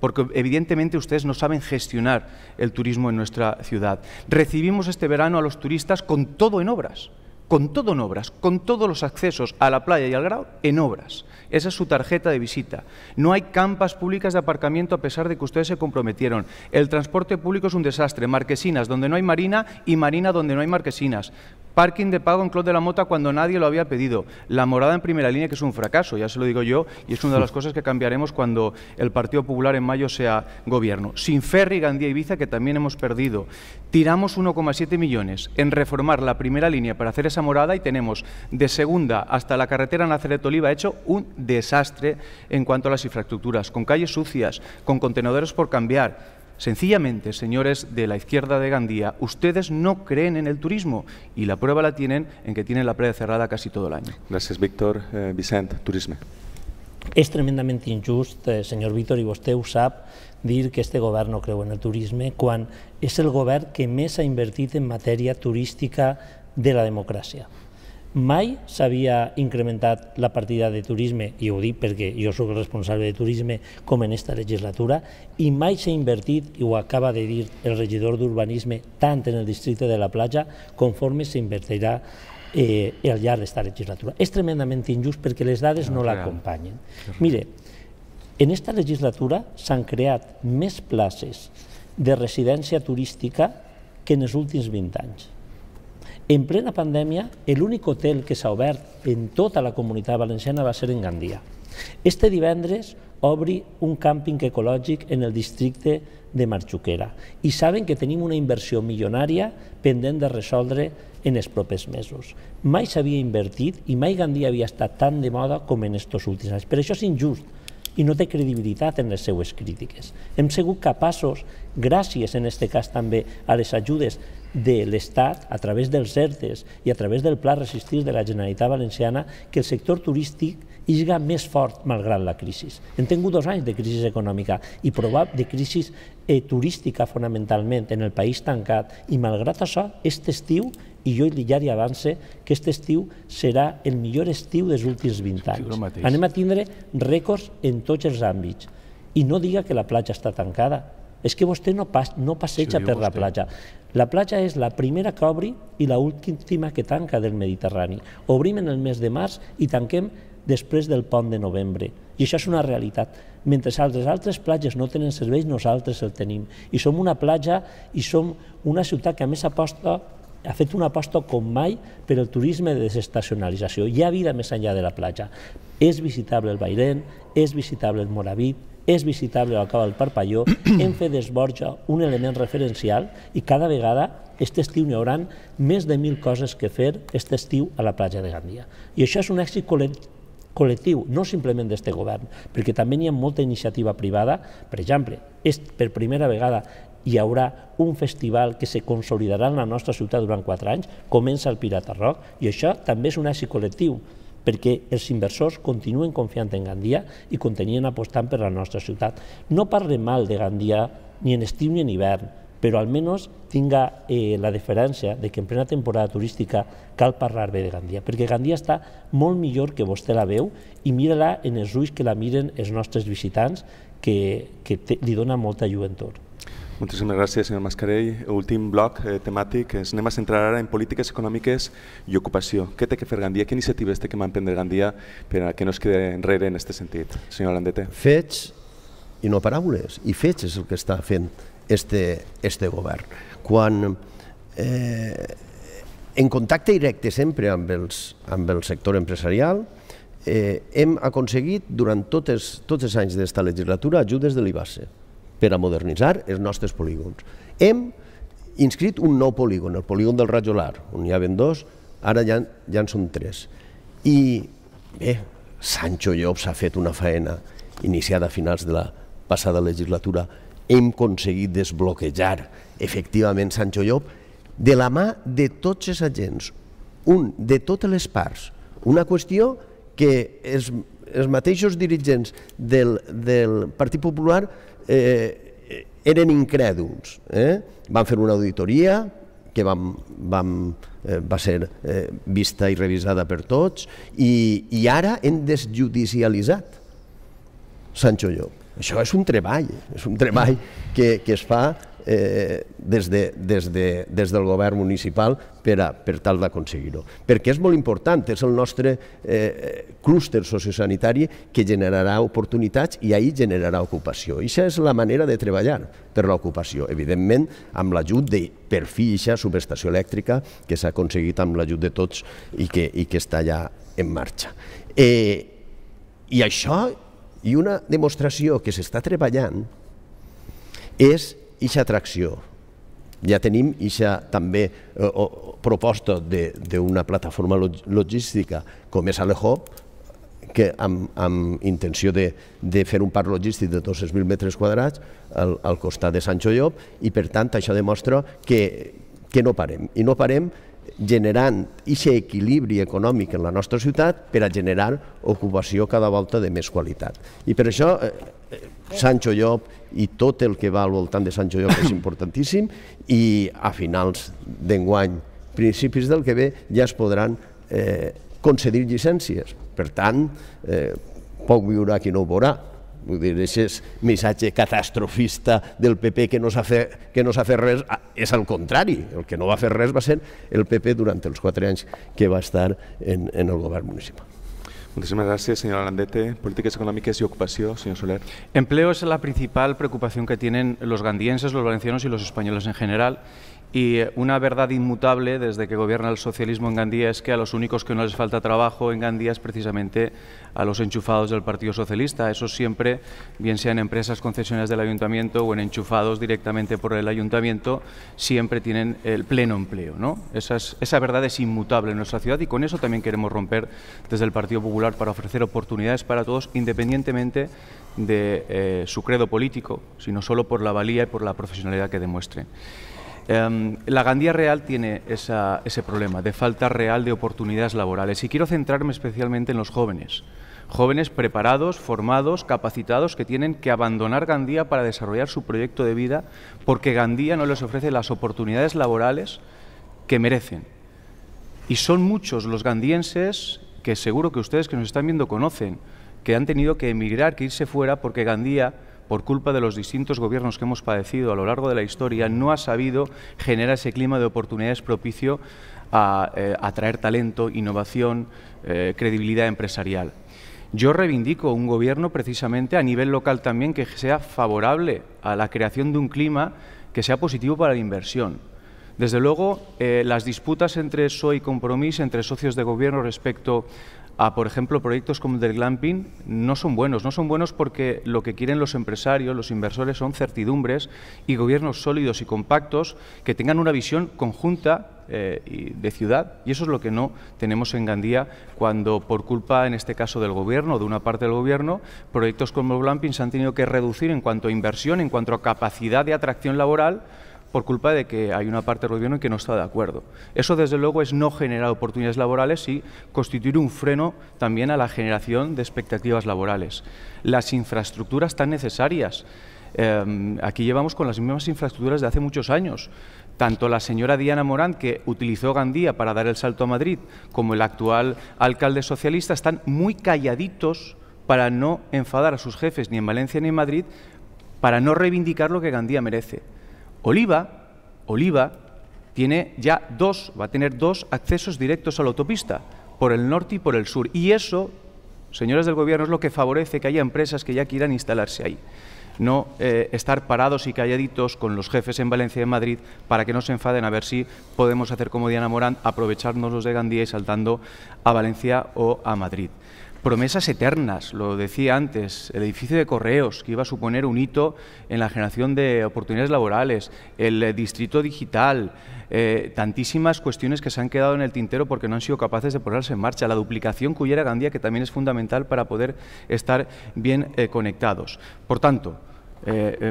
porque evidentemente ustedes no saben gestionar el turismo en nuestra ciudad. Recibimos este verano a los turistas con todo en obras con todo en obras, con todos los accesos a la playa y al grado en obras. Esa es su tarjeta de visita. No hay campas públicas de aparcamiento a pesar de que ustedes se comprometieron. El transporte público es un desastre. Marquesinas donde no hay marina y marina donde no hay marquesinas. Parking de pago en Clot de la Mota cuando nadie lo había pedido. La morada en primera línea, que es un fracaso, ya se lo digo yo, y es una de las cosas que cambiaremos cuando el Partido Popular en mayo sea gobierno. Sin ferry, Gandía y Ibiza, que también hemos perdido. Tiramos 1,7 millones en reformar la primera línea para hacer esa morada y tenemos de segunda hasta la carretera Nazaret-Oliva hecho un desastre en cuanto a las infraestructuras, con calles sucias, con contenedores por cambiar, Sencillamente, señores de la izquierda de Gandía, ustedes no creen en el turismo y la prueba la tienen en que tienen la playa cerrada casi todo el año. Gracias, Víctor. Vicente, eh, Vicent, turisme. Es tremendamente injusto, eh, señor Víctor, y vos te sap, decir que este gobierno creó en el turismo cuando es el gobierno que más ha invertido en materia turística de la democracia. Mai s'havia incrementat la partida de turisme, i ho dic perquè jo sóc responsable de turisme com en esta legislatura, i mai s'ha invertit, i ho acaba de dir el regidor d'Urbanisme, tant en el districte de la platja conforme s'invertirà eh, al llarg d'esta legislatura. És tremendament injust perquè les dades no, no l'acompanyen. Mire, en esta legislatura s'han creat més places de residència turística que en els últims 20 anys. En plena pandèmia, l'únic hotel que s'ha obert en tota la comunitat valenciana va ser en Gandia. Este divendres obri un càmping ecològic en el districte de Marxuquera i saben que tenim una inversió milionària pendent de resoldre en els propers mesos. Mai s'havia invertit i mai Gandia havia estat tan de moda com en estos últims anys. Per això és injust i no té credibilitat en les seues crítiques. Hem sigut capaços, gràcies en aquest cas també a les ajudes de l'Estat a través dels ERTES i a través del Pla Resistir de la Generalitat Valenciana que el sector turístic isga més fort malgrat la crisi. Hem tingut dos anys de crisi econòmica i probable de crisi eh, turística fonamentalment en el país tancat i malgrat això, aquest estiu i jo ja li avance que aquest estiu serà el millor estiu dels últims 20 anys. Anem a tindre rècords en tots els àmbits. I no diga que la platja està tancada, és que vostè no, pas, no passeja sí, per vostè. la platja. La platja és la primera que obri i la última que tanca del Mediterrani. Obrim en el mes de març i tanquem després del pont de novembre. I això és una realitat. Mentre altres altres platges no tenen serveis, nosaltres el tenim. I som una platja i som una ciutat que a més aposta ha fet una aposta com mai per al turisme de desestacionalització. Hi ha vida més enllà de la platja. És visitable el Bairén, és visitable el Moraví, és visitable al cava del Parpalló, hem fet d'esborja un element referencial i cada vegada aquest estiu n'hi haurà més de mil coses que fer aquest estiu a la platja de Gandia. I això és un èxit col·lectiu, no simplement d'este govern, perquè també hi ha molta iniciativa privada, per exemple, és per primera vegada hi haurà un festival que se consolidarà en la nostra ciutat durant quatre anys, comença el Pirata Rock, i això també és un èxit col·lectiu perquè els inversors continuen confiant en Gandia i continuen apostant per la nostra ciutat. No parlem mal de Gandia ni en estiu ni en hivern, però almenys tinga eh, la diferència de que en plena temporada turística cal parlar bé de Gandia, perquè Gandia està molt millor que vostè la veu i mira-la en els ulls que la miren els nostres visitants, que, que te, li dona molta lluventor. Moltíssimes gràcies, senyor Mascarell. Últim bloc eh, temàtic. Ens eh, anem a centrar ara en polítiques econòmiques i ocupació. Què té que fer Gandia? Que iniciatives té que mantenir Gandia per a que no es quede enrere en aquest sentit? Senyor Landete. Fets i no paraules. I fets és el que està fent este, este govern. Quan eh, en contacte directe sempre amb, els, amb el sector empresarial, eh, hem aconseguit durant totes, tots els anys d'esta legislatura ajudes de l'IBASE per a modernitzar els nostres polígons. Hem inscrit un nou polígon, el polígon del Rajolar, on hi havien dos, ara ja, ja en són tres. I bé, Sancho Llops ha fet una faena iniciada a finals de la passada legislatura. Hem aconseguit desbloquejar efectivament Sancho Llop de la mà de tots els agents, un de totes les parts. Una qüestió que els, els mateixos dirigents del, del Partit Popular eh, eren incrèduls. Eh? Van fer una auditoria que vam, vam, eh, va ser eh, vista i revisada per tots i, i ara hem desjudicialitzat Sancho Llop. Això és un treball, és un treball que, que es fa eh, des, de, des, de, des del govern municipal per, a, per tal d'aconseguir-ho. Perquè és molt important, és el nostre eh, clúster sociosanitari que generarà oportunitats i ahir generarà ocupació. I això és la manera de treballar per l'ocupació, evidentment amb l'ajut de per fi aquesta subestació elèctrica que s'ha aconseguit amb l'ajut de tots i que, i que està ja en marxa. Eh, I això, i una demostració que s'està treballant, és eixa atracció. Ja tenim eixa també eh, o, proposta d'una plataforma logística com és Alehop, que amb, amb intenció de, de fer un parc logístic de 200.000 metres quadrats al, al costat de Sancho Llop i per tant això demostra que, que no parem. I no parem generant aquest equilibri econòmic en la nostra ciutat per a generar ocupació cada volta de més qualitat. I per això eh, eh, Sancho Llop i tot el que va al voltant de Sancho Llop és importantíssim i a finals d'enguany, principis del que ve, ja es podran eh, concedir llicències. Per tant, eh, poc viurà qui no ho veurà, Vull dir, aquest missatge catastrofista del PP que no s'ha fet, que no fet res ah, és el contrari. El que no va fer res va ser el PP durant els quatre anys que va estar en, en el govern municipal. Moltíssimes gràcies, senyora Landete. Polítiques econòmiques i ocupació, senyor Soler. Empleo és la principal preocupació que tienen los gandienses, los valencianos i los españoles en general. Y eh, una verdad inmutable desde que gobierna el socialismo en Gandía es que a los únicos que no les falta trabajo en Gandía es precisamente a los enchufados del Partido Socialista. Eso siempre, bien sean empresas concesiones del ayuntamiento o en enchufados directamente por el ayuntamiento, siempre tienen el pleno empleo. ¿no? Esa, verdad es inmutable en nuestra ciudad y con eso también queremos romper desde el Partido Popular para ofrecer oportunidades para todos independientemente de eh, su credo político, sino solo por la valía y por la profesionalidad que demuestren. Em, la Gandía Real tiene ese problema de falta real de oportunidades laborales y quiero centrarme especialmente en los jóvenes. Jóvenes preparados, formados, capacitados que tienen que abandonar Gandía para desarrollar su proyecto de vida porque Gandía no les ofrece las oportunidades laborales que merecen. Y son muchos los gandienses que seguro que ustedes que nos están viendo conocen, que han tenido que emigrar, que irse fuera porque Gandía por culpa de los distintos gobiernos que hemos padecido a lo largo de la historia, no ha sabido generar ese clima de oportunidades propicio a eh, atraer talento, innovación, eh, credibilidad empresarial. Yo reivindico un gobierno precisamente a nivel local también que sea favorable a la creación de un clima que sea positivo para la inversión. Desde luego, eh, las disputas entre soy y compromiso entre socios de gobierno respecto a, por ejemplo, proyectos como el del glamping, no son buenos. No son buenos porque lo que quieren los empresarios, los inversores, son certidumbres y gobiernos sólidos y compactos que tengan una visión conjunta eh, de ciudad. Y eso es lo que no tenemos en Gandía cuando, por culpa, en este caso, del gobierno, de una parte del gobierno, proyectos como el glamping se han tenido que reducir en cuanto a inversión, en cuanto a capacidad de atracción laboral por culpa de que hay una parte del gobierno que no está de acuerdo. Eso, desde luego, es no generar oportunidades laborales y constituir un freno también a la generación de expectativas laborales. Las infraestructuras tan necesarias. Em, aquí llevamos con las mismas infraestructuras de hace muchos años. Tanto la señora Diana Morán, que utilizó Gandía para dar el salto a Madrid, como el actual alcalde socialista, están muy calladitos para no enfadar a sus jefes ni en Valencia ni en Madrid, para no reivindicar lo que Gandía merece. Oliva, Oliva tiene ya dos, va a tener dos accesos directos a la autopista, por el norte y por el sur. Y eso, señores del Gobierno, es lo que favorece que haya empresas que ya quieran instalarse ahí. No eh, estar parados y calladitos con los jefes en Valencia y en Madrid para que no se enfaden a ver si podemos hacer como Diana Morán, aprovecharnos los de Gandía y saltando a Valencia o a Madrid promesas eternas, lo decía antes, el edificio de correos, que iba a suponer un hito en la generación de oportunidades laborales, el eh, distrito digital, eh, tantísimas cuestiones que se han quedado en el tintero porque no han sido capaces de ponerse en marcha, la duplicación cuyera gandía que también es fundamental para poder estar bien eh, conectados. Por tanto,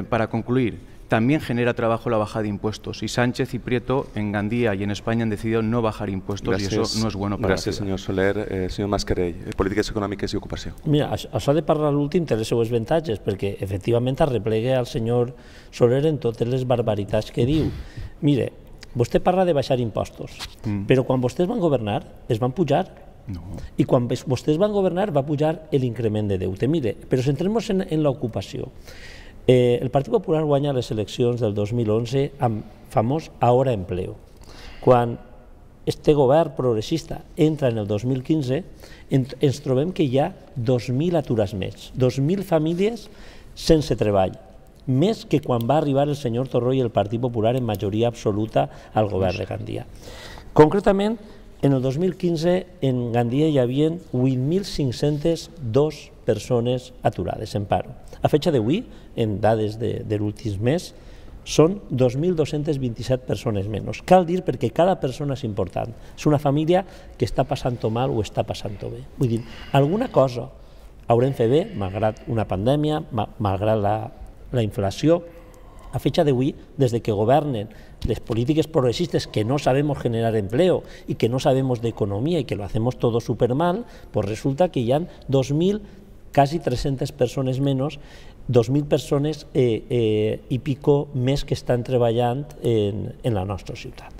para concluir, también genera trabajo la bajada de impuestos. Y Sánchez y Prieto en Gandía y en España han decidido no bajar impuestos gracias, y eso no és bueno per Gràcies, señor Soler. Eh, señor Mascarell, políticas económicas y ocupación. Mira, això de parlar l'últim té les seues avantatges, perquè efectivament arreplegue al senyor Soler en totes les barbaritats que diu. Mire, vostè parla de baixar impostos, mm. però quan vostès van governar es van pujar no. I quan vostès van governar va pujar l'increment de deute. Mire, però centrem-nos en, en l'ocupació. Eh, el Partit Popular guanya les eleccions del 2011 amb famós Ahora Empleo. Quan este govern progressista entra en el 2015, ens trobem que hi ha 2.000 atures més, 2.000 famílies sense treball, més que quan va arribar el senyor Torró i el Partit Popular en majoria absoluta al govern de Gandia. Concretament, en el 2015 en Gandia hi havia 8.502 persones aturades en paro. A fetge d'avui, en dades de, de l'últim mes, són 2.227 persones menys. Cal dir perquè cada persona és important. És una família que està passant-ho mal o està passant-ho bé. Vull dir, alguna cosa haurem fet bé, malgrat una pandèmia, malgrat la, la inflació, a fecha d'avui, des de que governen les polítiques progressistes que no sabemos generar empleo i que no sabemos de i que lo hacemos todo supermal, pues resulta que hi han 2000 casi 300 persones menys, 2.000 persones eh, eh, i pico més que estan treballant en, en la nostra ciutat.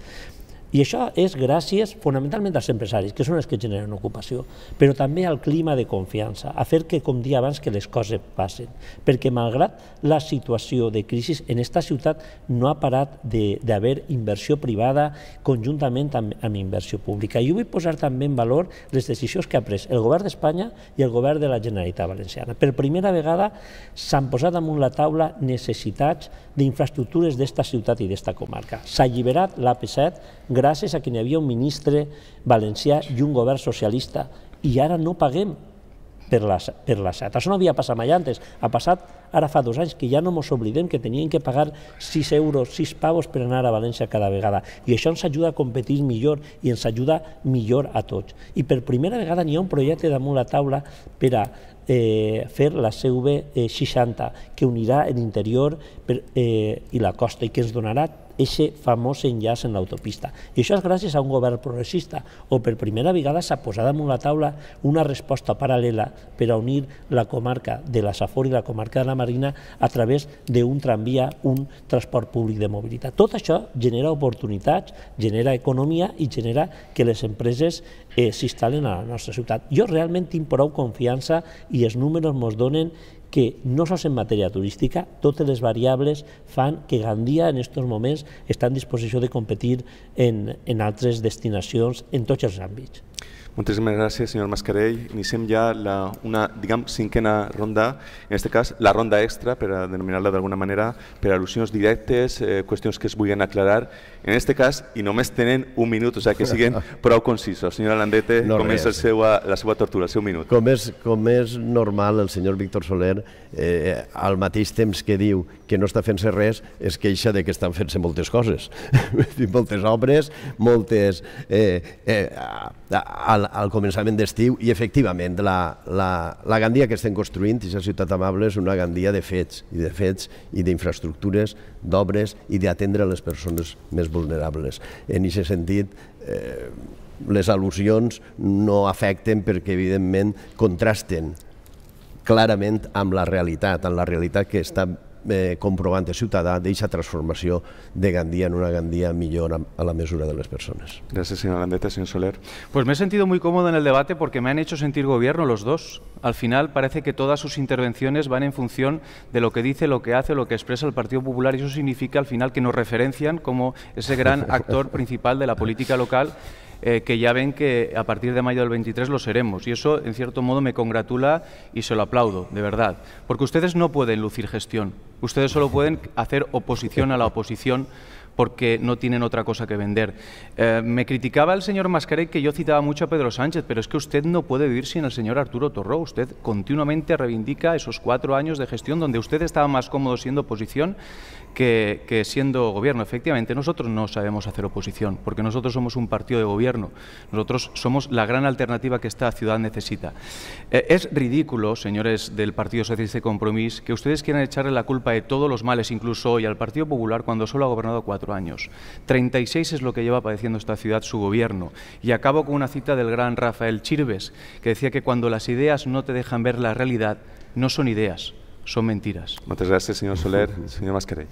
I això és gràcies fonamentalment als empresaris, que són els que generen ocupació, però també al clima de confiança, a fer que, com dia abans, que les coses passen. Perquè malgrat la situació de crisi, en esta ciutat no ha parat d'haver inversió privada conjuntament amb, amb inversió pública. I jo vull posar també en valor les decisions que ha pres el govern d'Espanya i el govern de la Generalitat Valenciana. Per primera vegada s'han posat damunt la taula necessitats d'infraestructures d'esta ciutat i d'esta comarca. S'ha alliberat l'AP7 gràcies a que hi havia un ministre valencià i un govern socialista, i ara no paguem per la, per la SAT. Això no havia passat mai antes, ha passat ara fa dos anys, que ja no ens oblidem que tenien que pagar 6 euros, 6 pavos per anar a València cada vegada. I això ens ajuda a competir millor i ens ajuda millor a tots. I per primera vegada n'hi ha un projecte damunt la taula per a eh, fer la CV60, eh, que unirà l'interior eh, i la costa i que ens donarà eixe famós enllaç en l'autopista. I això és gràcies a un govern progressista, on per primera vegada s'ha posat damunt la taula una resposta paral·lela per a unir la comarca de la Safor i la comarca de la Marina a través d'un tramvia, un transport públic de mobilitat. Tot això genera oportunitats, genera economia i genera que les empreses eh, s'instal·len a la nostra ciutat. Jo realment tinc prou confiança i els números ens donen que no sols en matèria turística, totes les variables fan que Gandia en aquests moments està en disposició de competir en, en altres destinacions en tots els àmbits. Moltíssimes gràcies, senyor Mascarell. Iniciem ja la, una, diguem, cinquena ronda, en aquest cas la ronda extra, per denominar-la d'alguna manera, per al·lusions directes, eh, qüestions que es vulguin aclarar. En aquest cas, i només tenen un minut, o sigui que siguin prou concisos. Senyora Landete, no comença res. el seu, la seva tortura, el seu minut. Com és, com és normal, el senyor Víctor Soler eh, al mateix temps que diu que no està fent-se res, es queixa de que estan fent-se moltes coses, moltes obres, moltes... Eh, eh, al, al començament d'estiu i efectivament la, la, la Gandia que estem construint, i la ciutat amable, és una Gandia de fets i de fets i d'infraestructures, d'obres i d'atendre les persones més vulnerables. En aquest sentit, eh, les al·lusions no afecten perquè evidentment contrasten claramente amb la realidad, amb la realidad que està eh, comprovant de ciutadà transformación transformació de Gandía en una Gandía millor a la mesura de las personas. Gracias, señor Landete, señor Soler. Pues me he sentido muy cómodo en el debate porque me han hecho sentir gobierno los dos. Al final parece que todas sus intervenciones van en función de lo que dice, lo que hace, lo que expresa el Partido Popular y eso significa al final que nos referencian como ese gran actor principal de la política local eh, que ya ven que a partir de mayo del 23 lo seremos. Y eso, en cierto modo, me congratula y se lo aplaudo, de verdad. Porque ustedes no pueden lucir gestión. Ustedes solo pueden hacer oposición a la oposición porque no tienen otra cosa que vender. Eh, me criticaba el señor Mascarell que yo citaba mucho a Pedro Sánchez, pero es que usted no puede vivir sin el señor Arturo Torró. Usted continuamente reivindica esos cuatro años de gestión donde usted estaba más cómodo siendo oposición que, siendo gobierno. Efectivamente, nosotros no sabemos hacer oposición, porque nosotros somos un partido de gobierno, nosotros somos la gran alternativa que esta ciudad necesita. Eh, es ridículo, señores del Partido Socialista de Compromís, que ustedes quieran echarle la culpa de todos los males, incluso hoy, al Partido Popular cuando solo ha gobernado cuatro años. 36 es lo que lleva padeciendo esta ciudad su gobierno. Y acabo con una cita del gran Rafael Chirves, que decía que cuando las ideas no te dejan ver la realidad, no son ideas, son mentiras. Muchas gracias, señor Soler. señor Mascarell.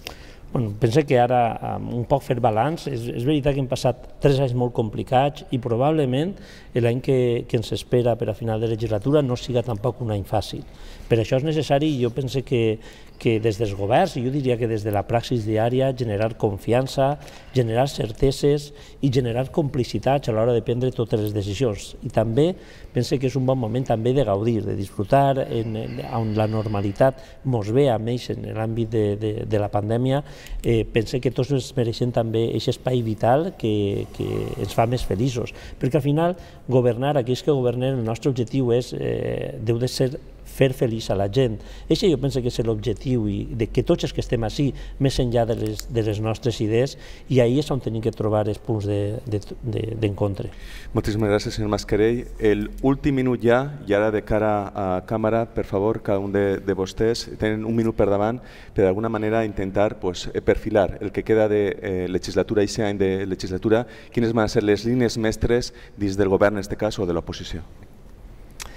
Bueno, penso que ara, un poc fer balanç, és, és veritat que hem passat tres anys molt complicats i probablement l'any que, que ens espera per a final de legislatura no siga tampoc un any fàcil. Per això és necessari, jo penso que, que des dels governs, i jo diria que des de la praxis diària, generar confiança, generar certeses i generar complicitats a l'hora de prendre totes les decisions. I també penso que és un bon moment també de gaudir, de disfrutar en, en, en la normalitat mos ve a més en l'àmbit de, de, de la pandèmia, eh, pense que tots ens mereixen també aquest espai vital que, que ens fa més feliços, perquè al final governar, aquells que governen, el nostre objectiu és, eh, deu de ser fer feliç a la gent. Això jo penso que és l'objectiu i de que tots els que estem així, més enllà de les, de les nostres idees, i ahir és on tenim que trobar els punts d'encontre. De, de, de Moltíssimes gràcies, senyor Mascarell. El últim minut ja, i ara de cara a càmera, per favor, cada un de, de vostès tenen un minut per davant per d'alguna manera intentar pues, eh, perfilar el que queda de eh, legislatura i aquest any de legislatura, quines van ser les línies mestres dins del govern, en aquest cas, o de l'oposició.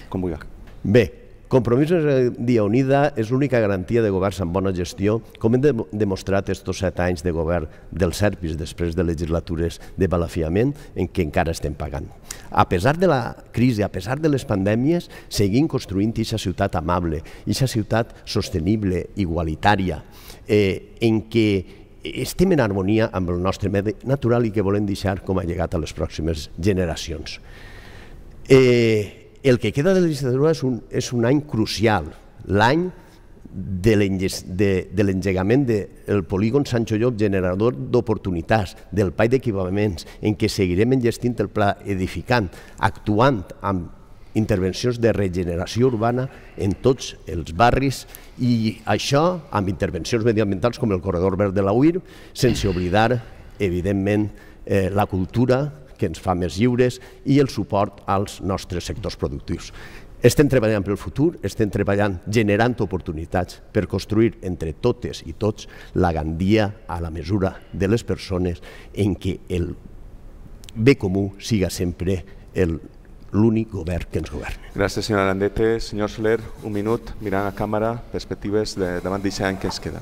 Com vulgui. Bé, Compromís dia Unida és l'única garantia de governs amb bona gestió, com hem demostrat aquests set anys de govern del SERPIS després de legislatures de balafiament en què encara estem pagant. A pesar de la crisi, a pesar de les pandèmies, seguim construint aquesta ciutat amable, aquesta ciutat sostenible, igualitària, eh, en què estem en harmonia amb el nostre medi natural i que volem deixar com a llegat a les pròximes generacions. Eh, el que queda de la legislatura és un, és un any crucial, l'any de l'engegament de, de del polígon Sancho Llop generador d'oportunitats, del PAI d'equipaments, en què seguirem engestint el pla edificant, actuant amb intervencions de regeneració urbana en tots els barris i això amb intervencions medioambientals com el corredor verd de la UIR, sense oblidar, evidentment, eh, la cultura, que ens fa més lliures i el suport als nostres sectors productius. Estem treballant pel futur, estem treballant generant oportunitats per construir entre totes i tots la Gandia a la mesura de les persones en què el bé comú siga sempre l'únic govern que ens governa. Gràcies, senyora Landete. Senyor Soler, un minut, mirant a càmera, perspectives de, davant d'aquest any que ens queda.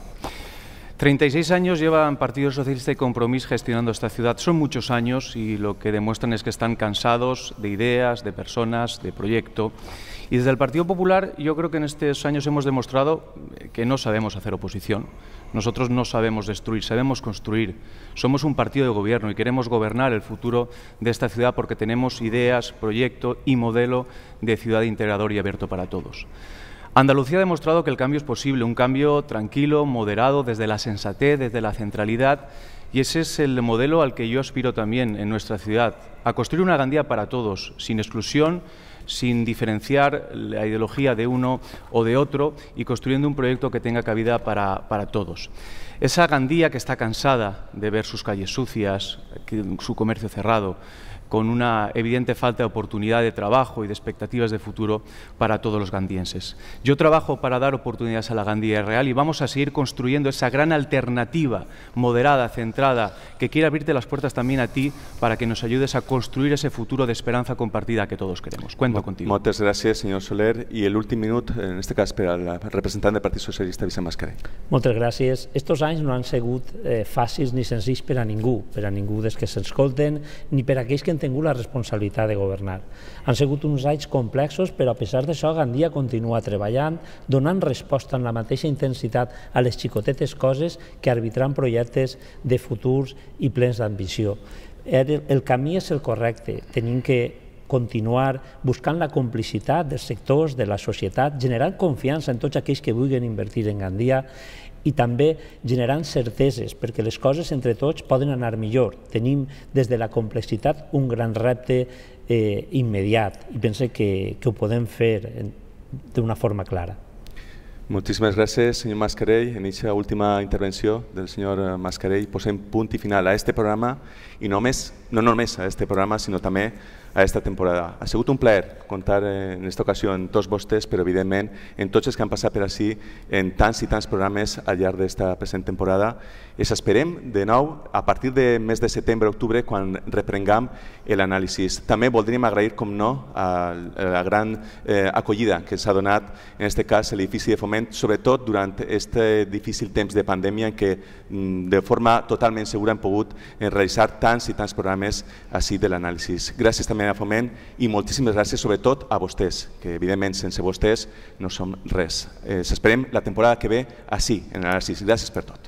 36 años llevan Partido Socialista y Compromís gestionando esta ciudad. Son muchos años y lo que demuestran es que están cansados de ideas, de personas, de proyecto. Y desde el Partido Popular yo creo que en estos años hemos demostrado que no sabemos hacer oposición. Nosotros no sabemos destruir, sabemos construir. Somos un partido de gobierno y queremos gobernar el futuro de esta ciudad porque tenemos ideas, proyecto y modelo de ciudad integrador y abierto para todos. Andalucía ha demostrado que el cambio es posible, un cambio tranquilo, moderado, desde la sensatez, desde la centralidad, y ese es el modelo al que yo aspiro también en nuestra ciudad, a construir una Gandía para todos, sin exclusión, sin diferenciar la ideología de uno o de otro y construyendo un proyecto que tenga cabida para, todos. Esa Gandía que está cansada de ver sus calles sucias, su comercio cerrado, con una evidente falta de oportunidad de trabajo y de expectativas de futuro para todos los gandienses. Yo trabajo para dar oportunidades a la Gandía real y vamos a seguir construyendo esa gran alternativa moderada, centrada, que quiere abrirte las puertas también a ti para que nos ayudes a construir ese futuro de esperanza compartida que todos queremos. Cuento contigo. Muchas gracias, señor Soler. Y el último minuto, en este caso, para la representante del Partido Socialista, Vicente Mascarell. Muchas gracias. Estos años no han sido eh, ni sencillos para a ni para aquellos que tingut la responsabilitat de governar. Han sigut uns anys complexos, però a pesar d'això, Gandia continua treballant, donant resposta amb la mateixa intensitat a les xicotetes coses que arbitran projectes de futurs i plens d'ambició. Er, el, el camí és el correcte, tenim que continuar buscant la complicitat dels sectors, de la societat, generant confiança en tots aquells que vulguin invertir en Gandia i també generant certeses, perquè les coses entre tots poden anar millor. Tenim des de la complexitat un gran repte eh, immediat i penso que, que ho podem fer d'una forma clara. Moltíssimes gràcies, senyor Mascarell. En aquesta última intervenció del senyor eh, Mascarell posem punt i final a este programa i només no només a este programa, sinó també a aquesta temporada. Ha sigut un plaer comptar eh, en aquesta ocasió amb tots vostès, però evidentment en tots els que han passat per ací en tants i tants programes al llarg d'esta present temporada. Es esperem de nou a partir de mes de setembre-octubre quan reprenguem l'anàlisi. També voldríem agrair, com no, a la gran eh, acollida que s'ha donat en aquest cas l'edifici de foment, sobretot durant aquest difícil temps de pandèmia en què mm, de forma totalment segura hem pogut realitzar tants i tants programes més així de l'anàlisi. Gràcies també a Foment i moltíssimes gràcies sobretot a vostès, que evidentment sense vostès no som res. Eh, S'esperem la temporada que ve així, en l'anàlisi. Gràcies per tot.